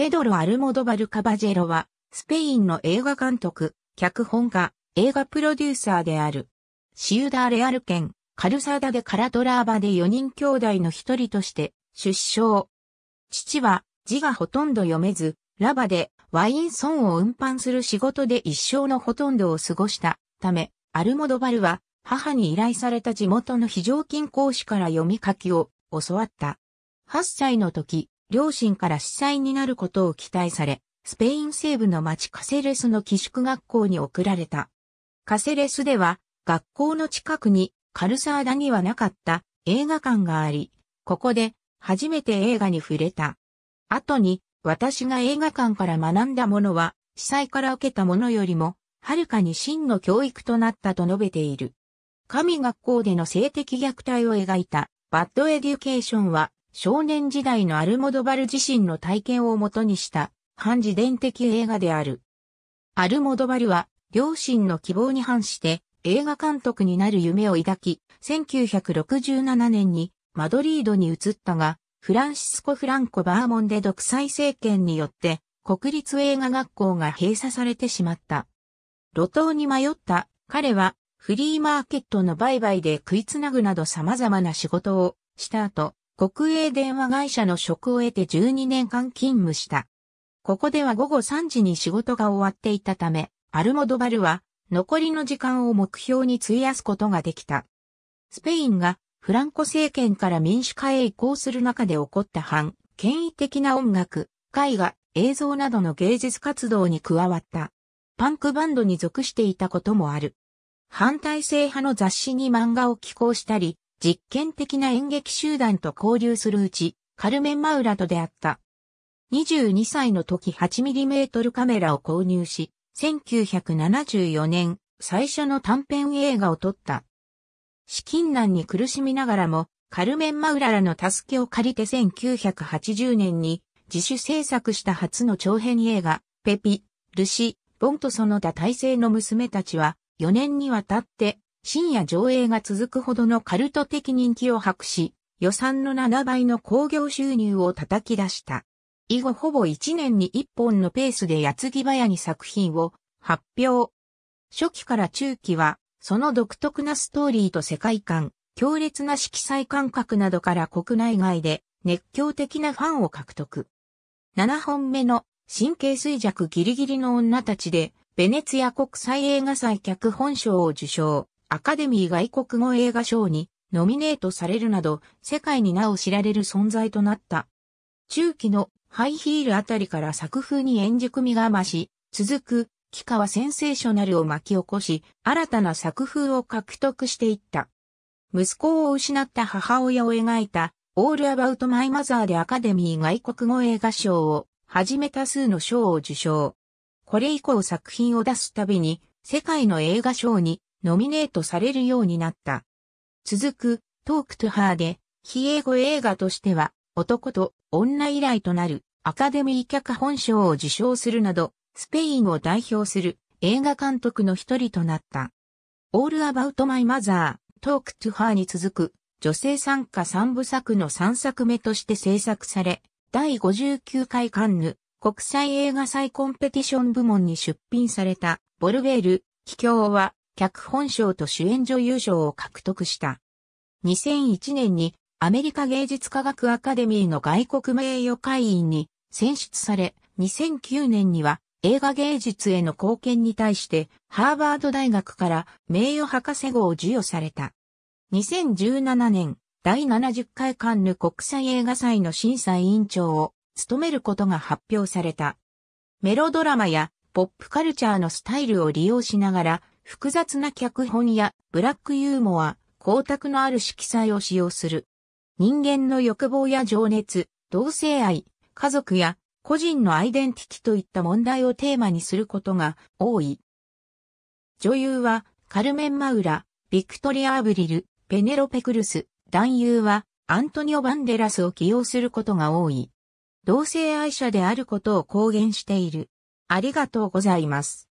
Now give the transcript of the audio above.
ペドロ・アルモドバル・カバジェロは、スペインの映画監督、脚本家、映画プロデューサーである。シウダーレアル県、カルサダでカラトラーバで4人兄弟の一人として、出生。父は字がほとんど読めず、ラバでワインソンを運搬する仕事で一生のほとんどを過ごしたため、アルモドバルは母に依頼された地元の非常勤講師から読み書きを教わった。8歳の時、両親から司祭になることを期待され、スペイン西部の町カセレスの寄宿学校に送られた。カセレスでは、学校の近くにカルサーダにはなかった映画館があり、ここで初めて映画に触れた。後に私が映画館から学んだものは、司災から受けたものよりも、はるかに真の教育となったと述べている。神学校での性的虐待を描いたバッドエデュケーションは少年時代のアルモドバル自身の体験をもとにした反自伝的映画である。アルモドバルは両親の希望に反して映画監督になる夢を抱き、1967年にマドリードに移ったが、フランシスコ・フランコ・バーモンで独裁政権によって国立映画学校が閉鎖されてしまった。路頭に迷った彼はフリーマーケットの売買で食いつなぐなど様々な仕事をした後、国営電話会社の職を得て12年間勤務した。ここでは午後3時に仕事が終わっていたため、アルモドバルは残りの時間を目標に費やすことができた。スペインがフランコ政権から民主化へ移行する中で起こった反権威的な音楽、絵画、映像などの芸術活動に加わった。パンクバンドに属していたこともある。反体制派の雑誌に漫画を寄稿したり、実験的な演劇集団と交流するうち、カルメン・マウラと出会った。22歳の時 8mm カメラを購入し、1974年、最初の短編映画を撮った。資金難に苦しみながらも、カルメン・マウラらの助けを借りて1980年に自主制作した初の長編映画、ペピ、ルシ、ボンとその他体制の娘たちは4年にわたって深夜上映が続くほどのカルト的人気を博し、予算の7倍の興行収入を叩き出した。以後ほぼ1年に1本のペースで矢継ぎ早に作品を発表。初期から中期は、その独特なストーリーと世界観、強烈な色彩感覚などから国内外で熱狂的なファンを獲得。7本目の神経衰弱ギリギリの女たちで、ベネツィア国際映画祭脚本賞を受賞。アカデミー外国語映画賞にノミネートされるなど、世界に名を知られる存在となった。中期のハイヒールあたりから作風に演じ組みが増し、続く、キカはセンセーショナルを巻き起こし、新たな作風を獲得していった。息子を失った母親を描いた、オールアバウトマイマザーでアカデミー外国語映画賞を、はじめ多数の賞を受賞。これ以降作品を出すたびに、世界の映画賞にノミネートされるようになった。続く、トークトゥハーで、非英語映画としては、男と女以来となるアカデミー脚本賞を受賞するなど、スペインを代表する映画監督の一人となった。オールアバウトマイマザー、トークトゥハーに続く、女性参加三部作の三作目として制作され、第59回カンヌ国際映画祭コンペティション部門に出品された、ボルベール、秘境は、脚本賞と主演女優賞を獲得した。2001年にアメリカ芸術科学アカデミーの外国名誉会員に選出され、2009年には映画芸術への貢献に対してハーバード大学から名誉博士号を授与された。2017年、第70回カンヌ国際映画祭の審査委員長を務めることが発表された。メロドラマやポップカルチャーのスタイルを利用しながら複雑な脚本やブラックユーモア、光沢のある色彩を使用する。人間の欲望や情熱、同性愛、家族や個人のアイデンティティといった問題をテーマにすることが多い。女優はカルメン・マウラ、ビクトリア・アブリル、ペネロペ・クルス、男優はアントニオ・バンデラスを起用することが多い。同性愛者であることを公言している。ありがとうございます。